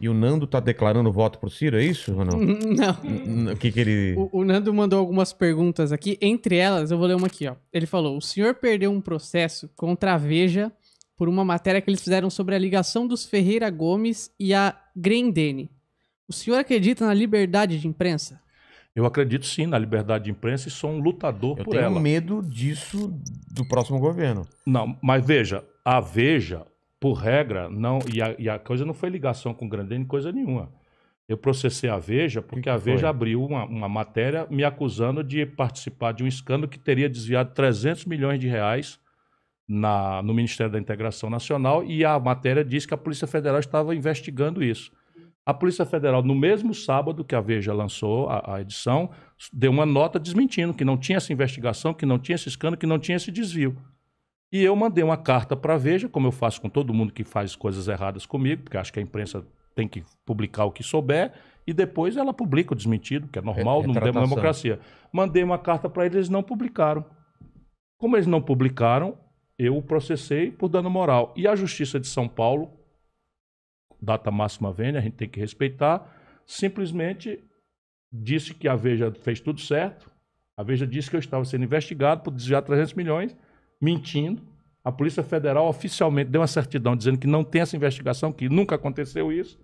E o Nando tá declarando voto pro Ciro, é isso ou não? Não. O que que ele... O, o, Nando mandou algumas perguntas aqui. Entre elas, eu vou ler uma aqui, ó. Ele falou, o senhor perdeu um processo contra a Veja por uma matéria que eles fizeram sobre a ligação dos Ferreira Gomes e a Grendene. O senhor acredita na liberdade de imprensa? Eu acredito sim na liberdade de imprensa e sou um lutador Eu por ela. Eu tenho medo disso do próximo governo. Não, mas veja, a Veja por regra, não. E a, e a coisa não foi ligação com o Grandene, coisa nenhuma. Eu processei a Veja porque que a Veja foi? abriu uma, uma, matéria me acusando de participar de um escândalo que teria desviado 300 milhões de reais na, no Ministério da Integração Nacional e a matéria diz que a Polícia Federal estava investigando isso. A Polícia Federal, no mesmo sábado que a Veja lançou a, a edição, deu uma nota desmentindo que não tinha essa investigação, que não tinha esse escândalo, que não tinha esse desvio. E eu mandei uma carta para a Veja, como eu faço com todo mundo que faz coisas erradas comigo, porque acho que a imprensa tem que publicar o que souber, e depois ela publica o desmentido, que é normal, não tem democracia. Mandei uma carta para eles, eles não publicaram. Como eles não publicaram, eu o processei por dano moral. E a Justiça de São Paulo, data máxima vênia, a gente tem que respeitar, simplesmente disse que a Veja fez tudo certo. A Veja disse que eu estava sendo investigado por desviar 300 milhões mentindo. A Polícia Federal oficialmente deu uma certidão dizendo que não tem essa investigação, que nunca aconteceu isso.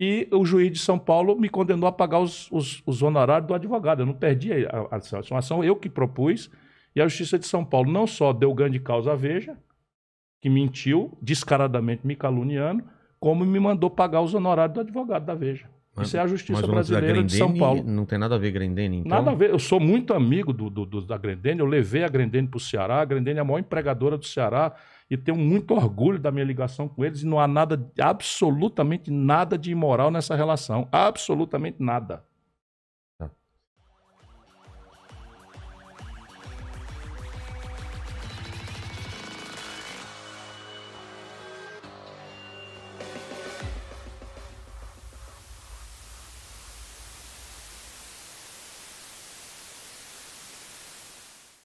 E o juiz de São Paulo me condenou a pagar os, os, os honorários do advogado. Eu não perdi a, a ação eu que propus. E a Justiça de São Paulo não só deu grande causa à Veja, que mentiu, descaradamente me caluniando, como me mandou pagar os honorários do advogado da Veja. Mas, Isso é a justiça brasileira de São Paulo. Não tem nada a ver Grendene, então? Nada a ver. Eu sou muito amigo do, do, do da Grendene. Eu levei a Grendene para o Ceará. A Grendene é a maior empregadora do Ceará e tenho muito orgulho da minha ligação com eles. E não há nada, absolutamente nada de imoral nessa relação. Absolutamente nada.